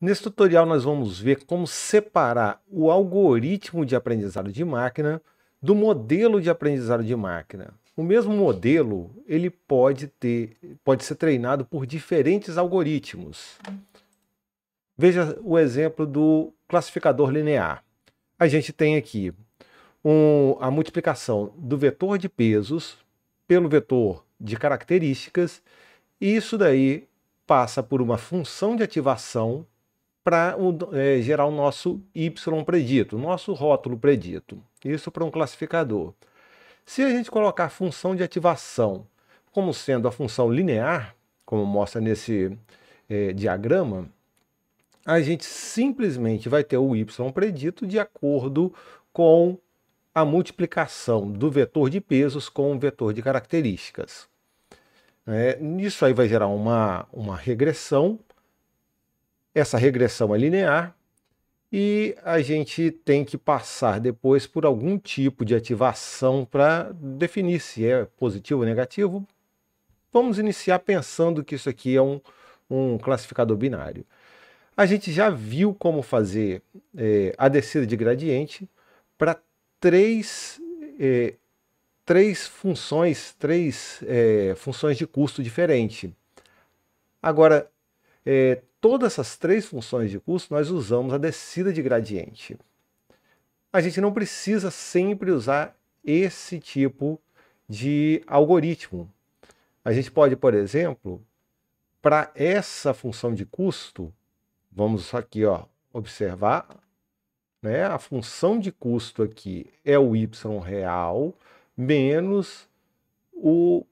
Nesse tutorial nós vamos ver como separar o algoritmo de aprendizado de máquina do modelo de aprendizado de máquina. O mesmo modelo, ele pode ter, pode ser treinado por diferentes algoritmos. Veja o exemplo do classificador linear. A gente tem aqui um, a multiplicação do vetor de pesos pelo vetor de características, e isso daí passa por uma função de ativação para é, gerar o nosso Y predito, o nosso rótulo predito. Isso para um classificador. Se a gente colocar a função de ativação como sendo a função linear, como mostra nesse é, diagrama, a gente simplesmente vai ter o y predito de acordo com a multiplicação do vetor de pesos com o vetor de características. É, isso aí vai gerar uma, uma regressão essa regressão é linear e a gente tem que passar depois por algum tipo de ativação para definir se é positivo ou negativo. Vamos iniciar pensando que isso aqui é um, um classificador binário. A gente já viu como fazer é, a descida de gradiente para três, é, três funções, três é, funções de custo diferente. Agora, é, todas essas três funções de custo, nós usamos a descida de gradiente. A gente não precisa sempre usar esse tipo de algoritmo. A gente pode, por exemplo, para essa função de custo, vamos aqui ó, observar, né? a função de custo aqui é o y real menos o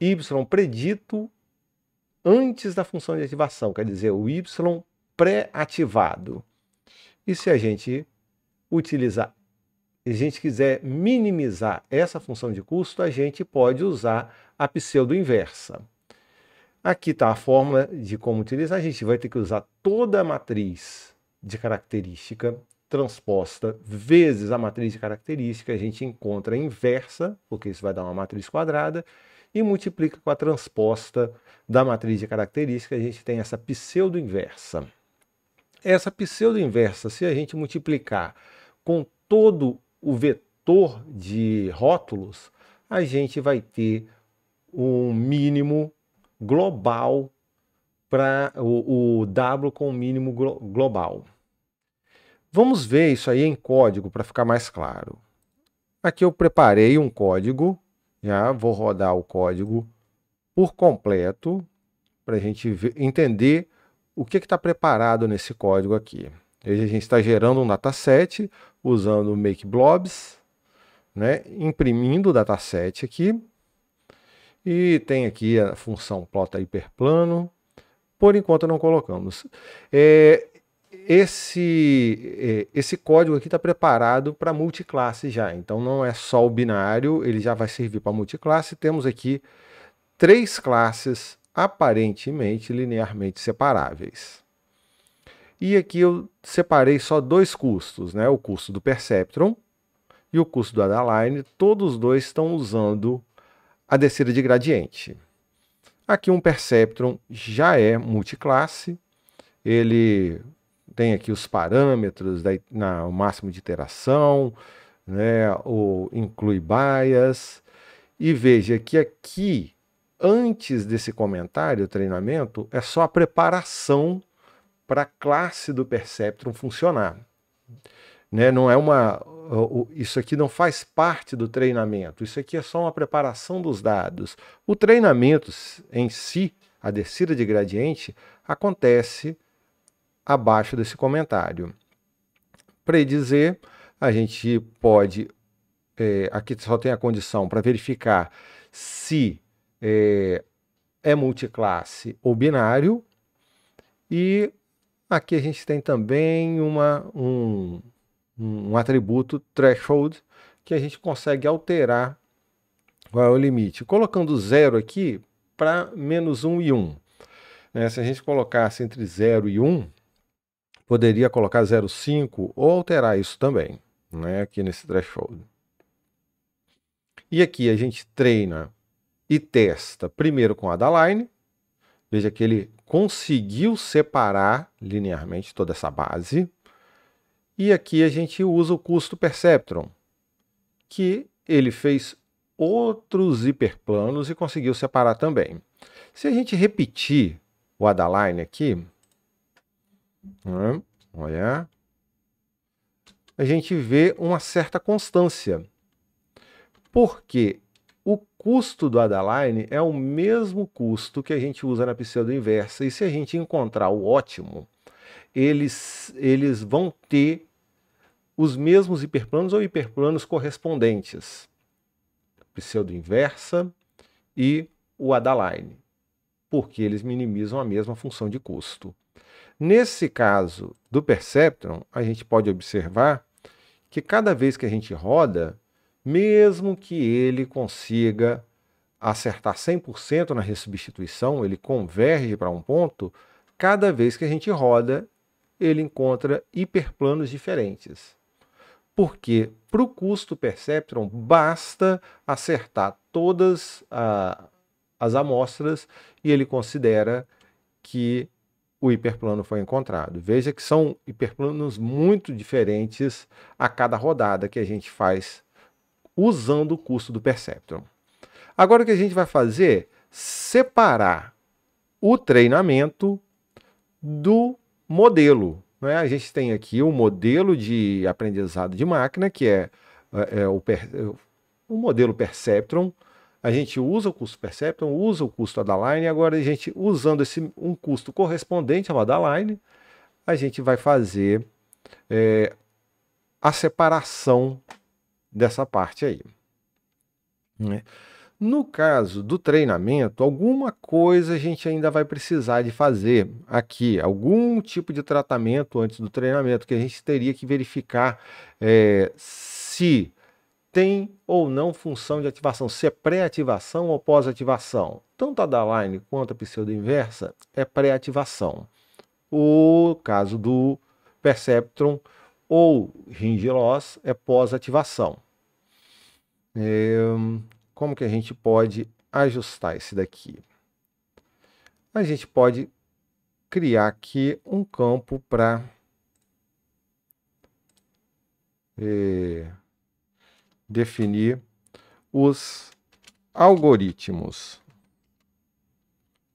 y predito antes da função de ativação, quer dizer, o Y pré-ativado. E se a gente utilizar, se a gente quiser minimizar essa função de custo, a gente pode usar a pseudo-inversa. Aqui está a fórmula de como utilizar. A gente vai ter que usar toda a matriz de característica transposta vezes a matriz de característica. A gente encontra a inversa, porque isso vai dar uma matriz quadrada e multiplica com a transposta da matriz de características a gente tem essa pseudo-inversa. Essa pseudo-inversa, se a gente multiplicar com todo o vetor de rótulos, a gente vai ter um mínimo global para o, o, W com o mínimo glo global. Vamos ver isso aí em código para ficar mais claro. Aqui eu preparei um código já vou rodar o código por completo para a gente ver, entender o que está preparado nesse código aqui. Hoje a gente está gerando um dataset usando o make blobs, né? imprimindo o dataset aqui. E tem aqui a função plot hiperplano. Por enquanto não colocamos. É, esse, é, esse código aqui está preparado para multiclasse já. Então não é só o binário, ele já vai servir para multiclasse. Temos aqui três classes aparentemente linearmente separáveis. E aqui eu separei só dois custos, né? o custo do Perceptron e o custo do Adaline. Todos os dois estão usando a descida de gradiente. Aqui um Perceptron já é multiclasse, ele tem aqui os parâmetros, da, na, o máximo de interação, né, ou inclui bias. E veja que aqui, antes desse comentário, treinamento, é só a preparação para a classe do Perceptron funcionar. Né? Não é uma, isso aqui não faz parte do treinamento, isso aqui é só uma preparação dos dados. O treinamento em si, a descida de gradiente, acontece abaixo desse comentário. Predizer, a gente pode. É, aqui só tem a condição para verificar se é, é multiclasse ou binário. E aqui a gente tem também uma, um, um atributo threshold que a gente consegue alterar qual é o limite. Colocando zero aqui para menos 1 um e 1. Um. Né? Se a gente colocasse entre 0 e 1, um, poderia colocar 0,5 ou alterar isso também, né, aqui nesse threshold. E aqui a gente treina e testa primeiro com a Adaline. Veja que ele conseguiu separar linearmente toda essa base. E aqui a gente usa o custo Perceptron, que ele fez outros hiperplanos e conseguiu separar também. Se a gente repetir o Adaline aqui, né? Olha. A gente vê uma certa constância. Porque o custo do Adaline é o mesmo custo que a gente usa na pseudo-inversa. E se a gente encontrar o ótimo, eles, eles vão ter os mesmos hiperplanos ou hiperplanos correspondentes. Pseudo-inversa e o Adaline. Porque eles minimizam a mesma função de custo. Nesse caso do Perceptron, a gente pode observar que cada vez que a gente roda, mesmo que ele consiga acertar 100% na ressubstituição, ele converge para um ponto, cada vez que a gente roda, ele encontra hiperplanos diferentes. Porque para o custo Perceptron basta acertar todas a, ah, as amostras e ele considera que o hiperplano foi encontrado. Veja que são hiperplanos muito diferentes a cada rodada que a gente faz usando o custo do Perceptron. Agora o que a gente vai fazer? Separar o treinamento do modelo. Né? A gente tem aqui o um modelo de aprendizado de máquina, que é, é, é o, é o modelo Perceptron, a gente usa o custo Perceptron, usa o custo Adaline, agora a gente usando esse, um custo correspondente ao Adaline, a gente vai fazer é, a separação dessa parte aí. Né? No caso do treinamento, alguma coisa a gente ainda vai precisar de fazer aqui, algum tipo de tratamento antes do treinamento, que a gente teria que verificar é, se tem ou não função de ativação, se é pré-ativação ou pós-ativação. Tanto a da line quanto a pseudo-inversa é pré-ativação. O caso do perceptron ou ringe loss é pós-ativação. É, como que a gente pode ajustar esse daqui? A gente pode criar aqui um campo para... É, definir os algoritmos.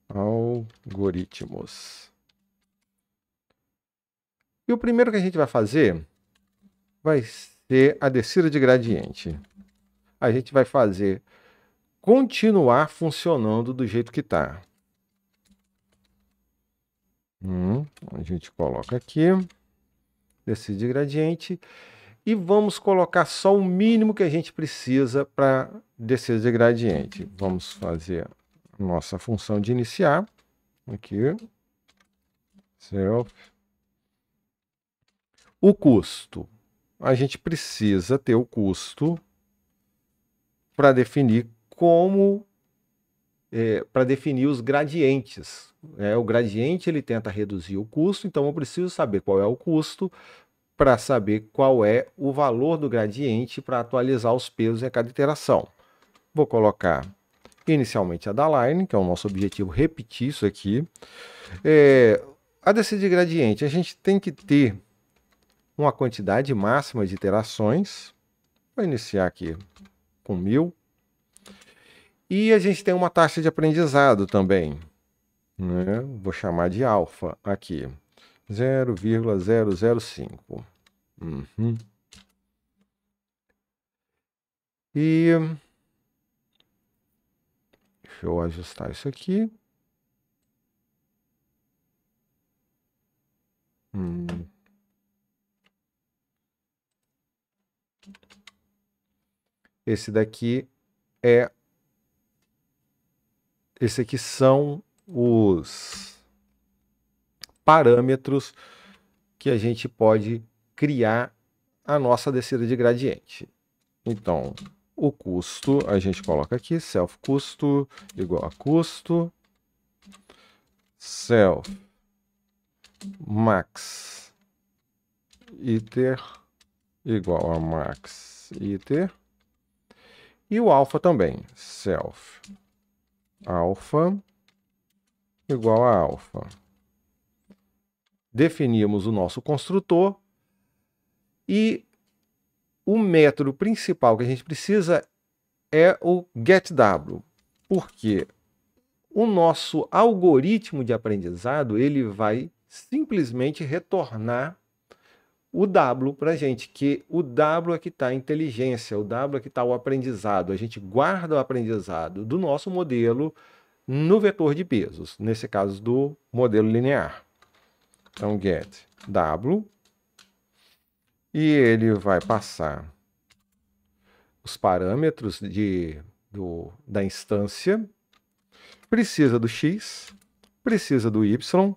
Algoritmos. E o primeiro que a gente vai fazer vai ser a descida de gradiente. A gente vai fazer continuar funcionando do jeito que está. Hum, a gente coloca aqui, descida de gradiente e vamos colocar só o mínimo que a gente precisa para descer de gradiente. Vamos fazer a nossa função de iniciar aqui. Self. O custo. A gente precisa ter o custo para definir como é, para definir os gradientes. É, o gradiente ele tenta reduzir o custo, então eu preciso saber qual é o custo para saber qual é o valor do gradiente para atualizar os pesos em cada iteração. Vou colocar inicialmente a da line, que é o nosso objetivo, repetir isso aqui. É, a descida de gradiente, a gente tem que ter uma quantidade máxima de iterações. Vou iniciar aqui com 1000. E a gente tem uma taxa de aprendizado também. Né? Vou chamar de alfa aqui. 0,005. Uhum. E deixa eu ajustar isso aqui. Hum. Esse daqui é. Esse aqui são os parâmetros que a gente pode criar a nossa descida de gradiente. Então, o custo, a gente coloca aqui, self custo igual a custo, self max iter igual a max iter, e o alfa também, self alfa igual a alfa definimos o nosso construtor e o método principal que a gente precisa é o getW, porque o nosso algoritmo de aprendizado ele vai simplesmente retornar o W para a gente, que o W é que está a inteligência, o W é que está o aprendizado. A gente guarda o aprendizado do nosso modelo no vetor de pesos, nesse caso do modelo linear. Então, get W. E ele vai passar os parâmetros de, do, da instância. Precisa do X, precisa do Y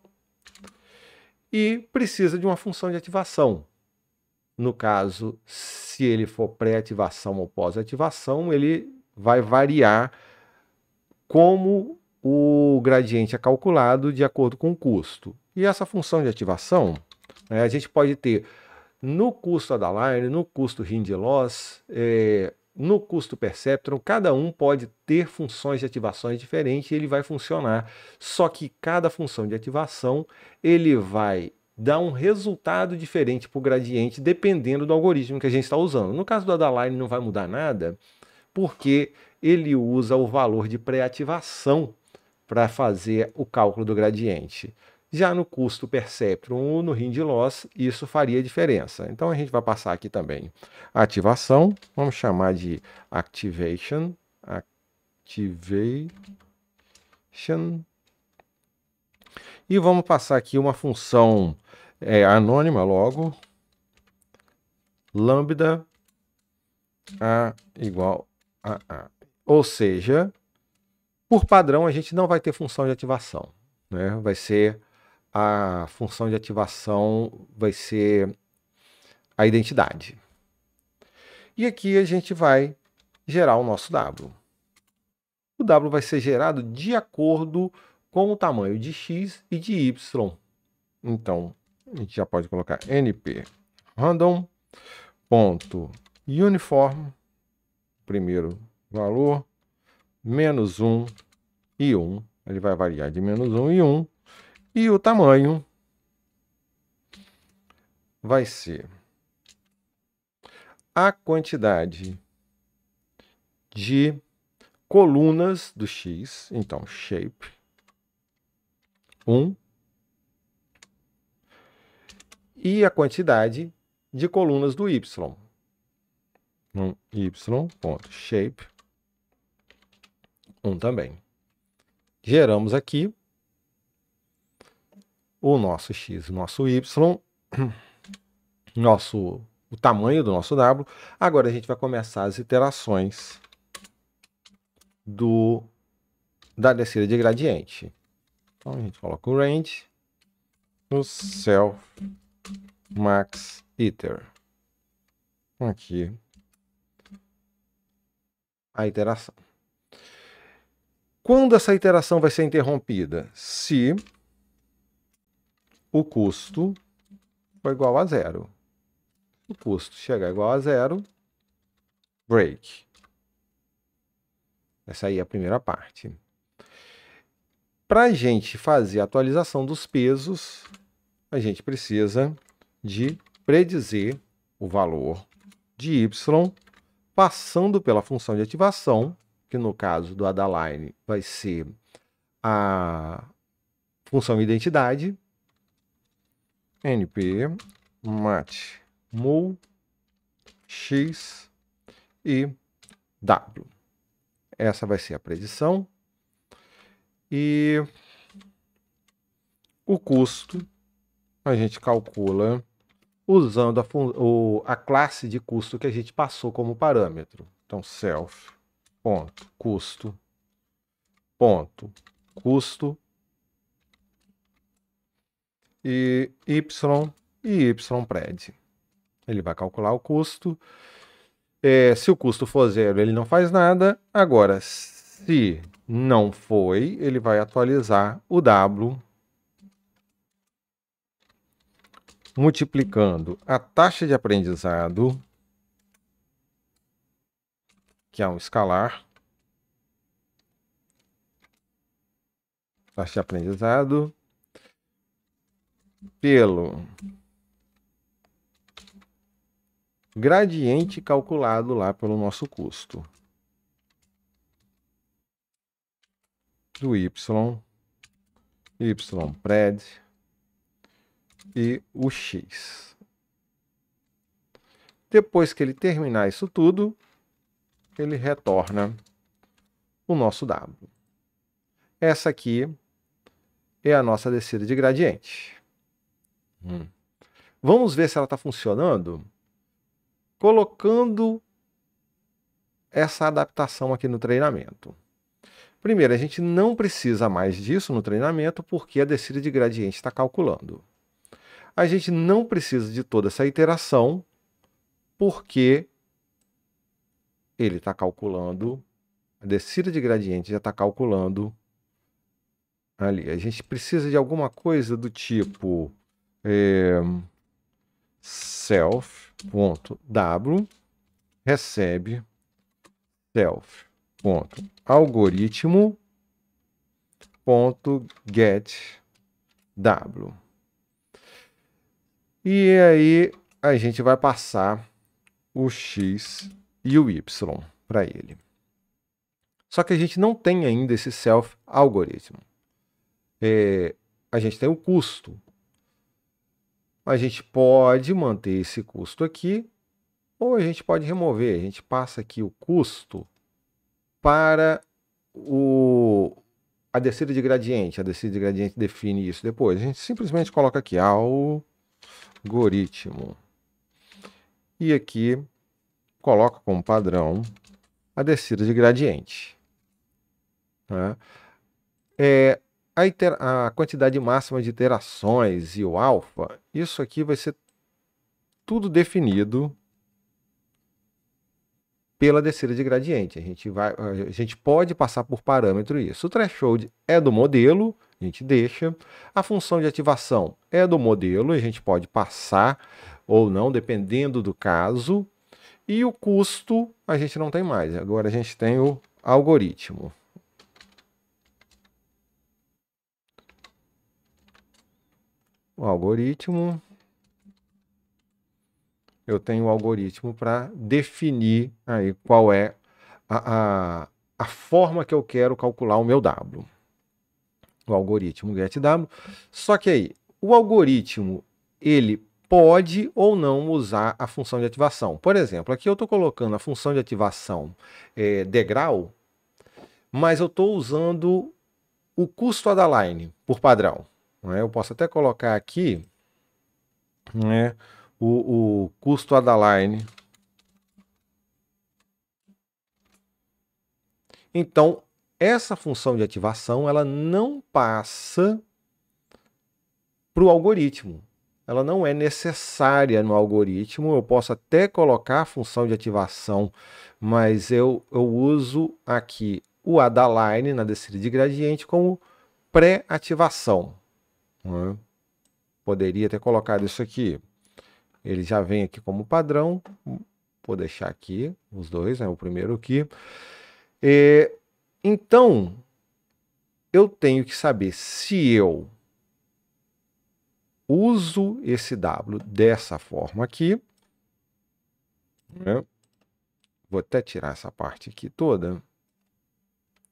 e precisa de uma função de ativação. No caso, se ele for pré-ativação ou pós-ativação, ele vai variar como o gradiente é calculado de acordo com o custo. E essa função de ativação, né, a gente pode ter no custo Adaline, no custo Hind Loss, é, eh, no custo Perceptron, cada um pode ter funções de ativações diferentes e ele vai funcionar. Só que cada função de ativação, ele vai dar um resultado diferente para o gradiente dependendo do algoritmo que a gente está usando. No caso do Adaline não vai mudar nada, porque ele usa o valor de pré-ativação para fazer o cálculo do gradiente. Já no custo perceptron no rim loss, isso faria diferença. Então a gente vai passar aqui também ativação, vamos chamar de activation, activation, e vamos passar aqui uma função é, anônima logo, lambda a igual a a. Ou seja, por padrão a gente não vai ter função de ativação, né? Vai ser a função de ativação vai ser a identidade. E aqui a gente vai gerar o nosso W. O W vai ser gerado de acordo com o tamanho de X e de Y. Então, a gente já pode colocar np random ponto uniform primeiro valor menos 1 e 1. Ele vai variar de menos 1 e 1 e o tamanho vai ser a quantidade de colunas do X. Então, shape 1 e a quantidade de colunas do Y. Um y ponto shape 1 também. Geramos aqui o nosso x, o nosso y, nosso, o tamanho do nosso W. Agora a gente vai começar as iterações do, da descida de gradiente. Então a gente coloca o range no self max iter. Aqui a iteração. Quando essa iteração vai ser interrompida? Se o custo for igual a zero. O custo chegar igual a zero, break. Essa aí é a primeira parte. Para a gente fazer a atualização dos pesos, a gente precisa de predizer o valor de y passando pela função de ativação, que no caso do Adaline vai ser a função identidade, np mat mul x e w. Essa vai ser a predição. E o custo a gente calcula usando a, o, a classe de custo que a gente passou como parâmetro. Então, self ponto custo ponto custo e Y e y pred. Ele vai calcular o custo. É, se o custo for zero, ele não faz nada. Agora, se não foi, ele vai atualizar o W multiplicando a taxa de aprendizado, que é um escalar, taxa de aprendizado, pelo gradiente calculado lá pelo nosso custo do y, y pred e o x. Depois que ele terminar isso tudo, ele retorna o nosso W. Essa aqui é a nossa descida de gradiente. Hum. Vamos ver se ela está funcionando? Colocando essa adaptação aqui no treinamento. Primeiro, a gente não precisa mais disso no treinamento porque a descida de gradiente está calculando. A gente não precisa de toda essa iteração porque ele está calculando, a descida de gradiente já está calculando ali. A gente precisa de alguma coisa do tipo é, self.w recebe self ponto algoritmo ponto get w e aí a gente vai passar o x e o y para ele só que a gente não tem ainda esse self algoritmo é, a gente tem o custo a gente pode manter esse custo aqui ou a gente pode remover. A gente passa aqui o custo para o, a descida de gradiente. A descida de gradiente define isso depois. A gente simplesmente coloca aqui algoritmo. E aqui coloca como padrão a descida de gradiente. Tá? É, a, a quantidade máxima de iterações e o alfa, isso aqui vai ser tudo definido pela descida de gradiente. A gente, vai, a gente pode passar por parâmetro isso. O threshold é do modelo, a gente deixa. A função de ativação é do modelo, a gente pode passar ou não, dependendo do caso. E o custo a gente não tem mais. Agora a gente tem o algoritmo. o algoritmo. Eu tenho o algoritmo para definir aí qual é a, a, a, forma que eu quero calcular o meu W. O algoritmo GetW. Só que aí, o algoritmo, ele pode ou não usar a função de ativação. Por exemplo, aqui eu estou colocando a função de ativação é, degrau, mas eu estou usando o custo Adaline por padrão. Né? Eu posso até colocar aqui né, o, o custo Adaline. Então, essa função de ativação ela não passa para o algoritmo. Ela não é necessária no algoritmo. Eu posso até colocar a função de ativação, mas eu, eu uso aqui o Adaline na descida de gradiente como pré-ativação. Né? Poderia ter colocado isso aqui. Ele já vem aqui como padrão. Vou deixar aqui os dois, né? o primeiro aqui. E, então, eu tenho que saber se eu uso esse W dessa forma aqui. Né? Vou até tirar essa parte aqui toda.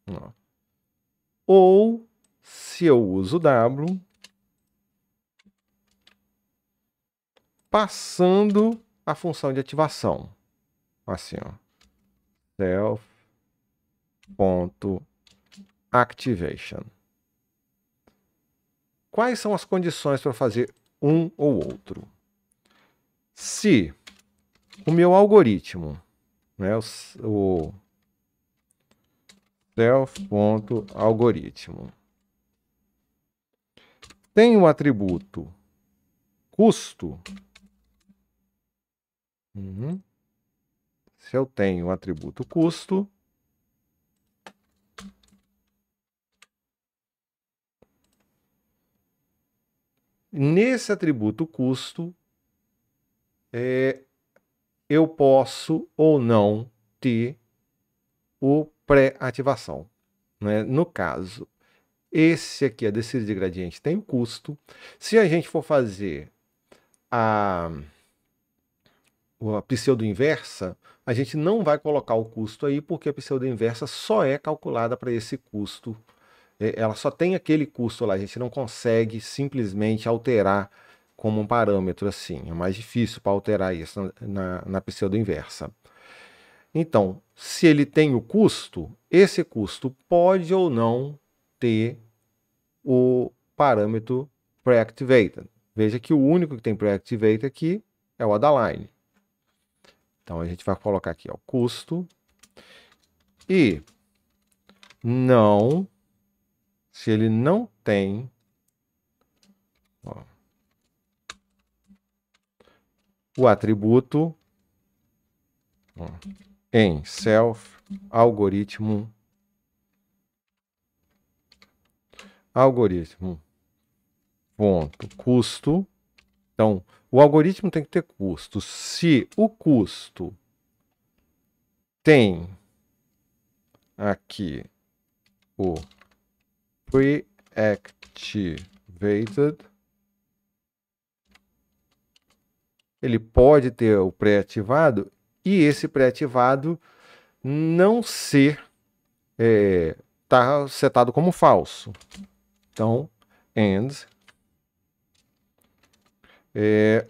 Ó. Ou se eu uso W passando a função de ativação. Assim, ó. Self ponto activation. Quais são as condições para fazer um ou outro? Se o meu algoritmo, né, o, o self.algoritmo, tem o atributo custo, Uhum. Se eu tenho o atributo custo, nesse atributo custo, é, eu posso ou não ter o pré-ativação. Né? No caso, esse aqui, a descida de gradiente, tem o custo. Se a gente for fazer a a pseudo-inversa, a gente não vai colocar o custo aí, porque a pseudo-inversa só é calculada para esse custo. É, ela só tem aquele custo lá, a gente não consegue simplesmente alterar como um parâmetro assim. É mais difícil para alterar isso na, na pseudo-inversa. Então, se ele tem o custo, esse custo pode ou não ter o parâmetro pre-activated. Veja que o único que tem pre-activated aqui é o Adaline. Então a gente vai colocar aqui o custo e não se ele não tem ó, o atributo ó, em self algoritmo algoritmo ponto custo então, o algoritmo tem que ter custo. Se o custo tem aqui o pre-activated, ele pode ter o pré-ativado e esse pré-ativado não ser é, tá setado como falso. Então, and é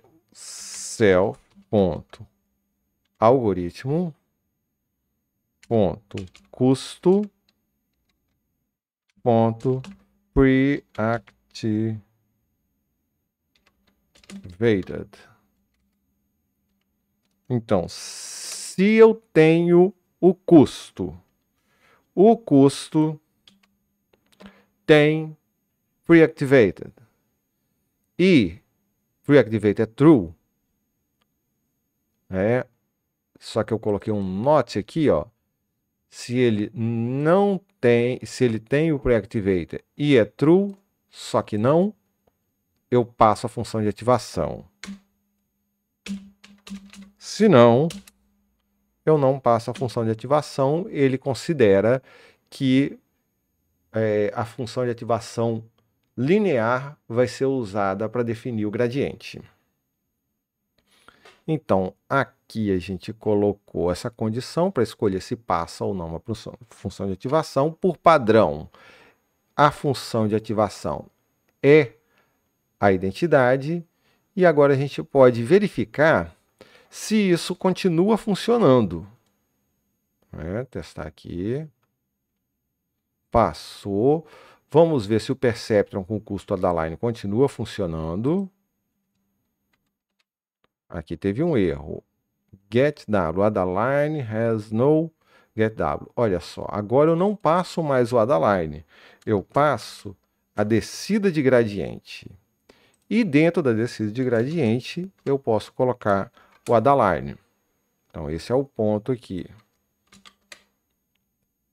algoritmo ponto custo ponto preactivated. Então, se eu tenho o custo, o custo tem preactivated e reactivate é true. É. Só que eu coloquei um not aqui, ó. Se ele não tem, se ele tem o preactivate e é true, só que não, eu passo a função de ativação. Se não, eu não passo a função de ativação, ele considera que é, a função de ativação linear vai ser usada para definir o gradiente. Então, aqui a gente colocou essa condição para escolher se passa ou não uma função de ativação. Por padrão, a função de ativação é a identidade. E agora a gente pode verificar se isso continua funcionando. É, testar aqui. Passou. Vamos ver se o Perceptron com o custo Adaline continua funcionando. Aqui teve um erro. GetW, Adaline has no GetW. Olha só, agora eu não passo mais o Adaline. Eu passo a descida de gradiente. E dentro da descida de gradiente, eu posso colocar o Adaline. Então esse é o ponto aqui.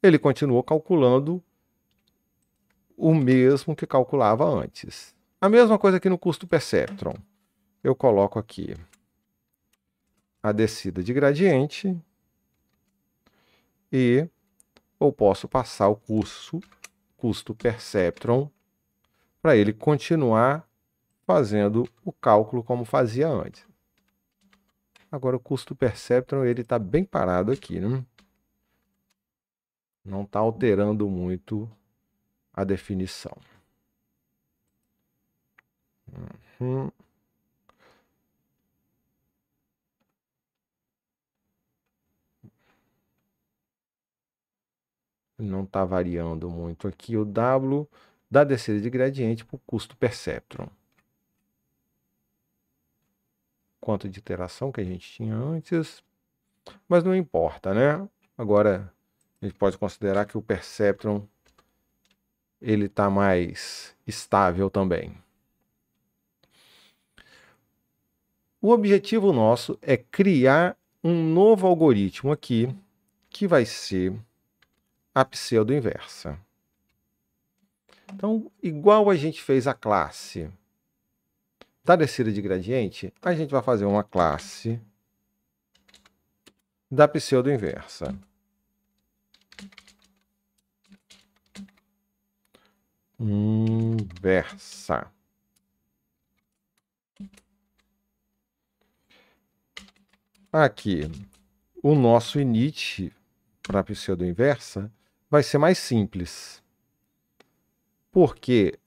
Ele continuou calculando o mesmo que calculava antes. A mesma coisa aqui no custo perceptron. Eu coloco aqui a descida de gradiente e eu posso passar o custo, custo perceptron para ele continuar fazendo o cálculo como fazia antes. Agora o custo perceptron ele está bem parado aqui, né? Não está alterando muito a definição. Uhum. Não está variando muito aqui o W da descida de gradiente para o custo perceptron. Quanto de iteração que a gente tinha antes, mas não importa, né? Agora, a gente pode considerar que o perceptron ele está mais estável também. O objetivo nosso é criar um novo algoritmo aqui que vai ser a pseudo-inversa. Então, igual a gente fez a classe da descida de gradiente, a gente vai fazer uma classe da pseudo-inversa. Inversa. Aqui, o nosso init para pseudo-inversa vai ser mais simples. Porque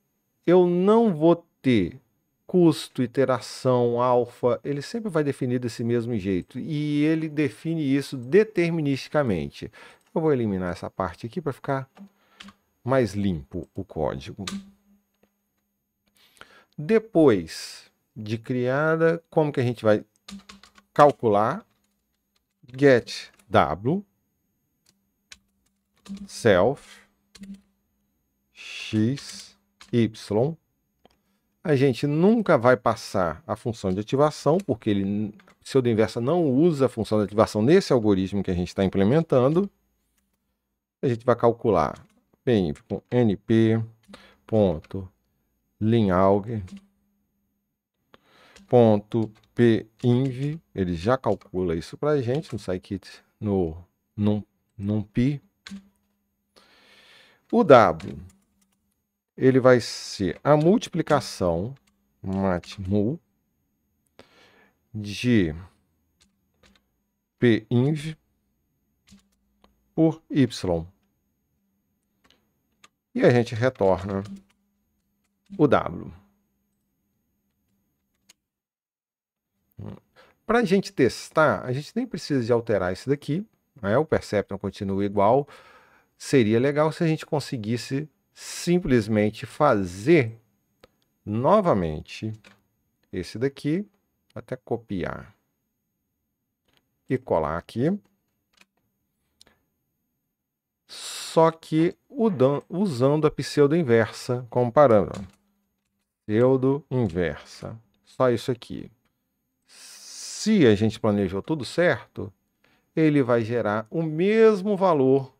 eu não vou ter custo, iteração, alfa, ele sempre vai definir desse mesmo jeito. E ele define isso deterministicamente. Eu vou eliminar essa parte aqui para ficar mais limpo o código. Depois de criada, como que a gente vai calcular? Get W self x y a gente nunca vai passar a função de ativação, porque ele, pseudo inversa não usa a função de ativação nesse algoritmo que a gente está implementando. A gente vai calcular py np ponto ponto pinv ele já calcula isso para a gente no scikit no num, num pi o w ele vai ser a multiplicação matmul de pinv por y e a gente retorna o W. Para a gente testar, a gente nem precisa de alterar isso daqui. Né? O Perceptron continua igual. Seria legal se a gente conseguisse simplesmente fazer novamente esse daqui, até copiar e colar aqui. Só que usando a pseudo-inversa como parâmetro. Pseudo-inversa. Só isso aqui. Se a gente planejou tudo certo, ele vai gerar o mesmo valor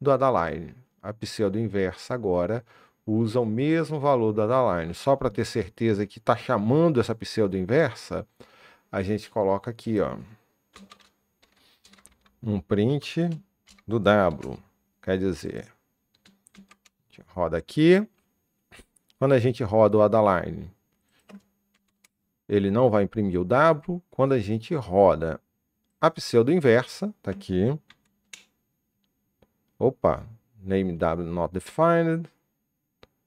do Adaline. A pseudo-inversa agora usa o mesmo valor do Adaline. Só para ter certeza que está chamando essa pseudo-inversa, a gente coloca aqui, ó um print do W. Quer dizer, gente roda aqui. Quando a gente roda o Adaline, ele não vai imprimir o W. Quando a gente roda a pseudo inversa, tá aqui. Opa, name W not defined.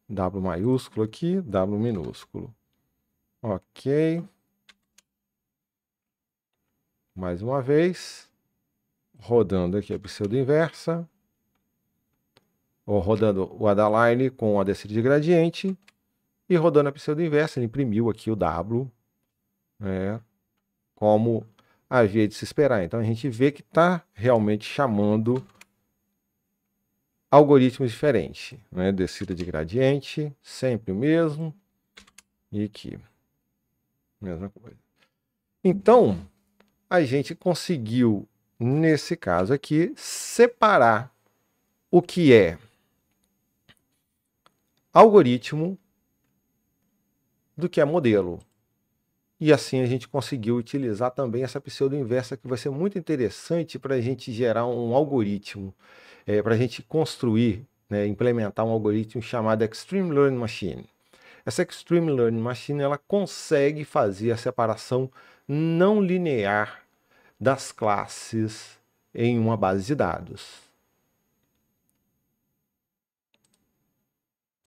W maiúsculo aqui, W minúsculo. Ok. Mais uma vez. Rodando aqui a pseudo inversa rodando o Adaline com a descida de gradiente e rodando a pseudo inversa. Ele imprimiu aqui o W, né, como havia de se esperar. Então a gente vê que está realmente chamando algoritmos diferentes. Né? Descida de gradiente, sempre o mesmo. E aqui, mesma coisa. Então, a gente conseguiu, nesse caso aqui, separar o que é algoritmo do que é modelo. E assim a gente conseguiu utilizar também essa pseudo-inversa, que vai ser muito interessante para a gente gerar um algoritmo, é, eh, para a gente construir, né, implementar um algoritmo chamado Extreme Learning Machine. Essa Extreme Learning Machine ela consegue fazer a separação não linear das classes em uma base de dados.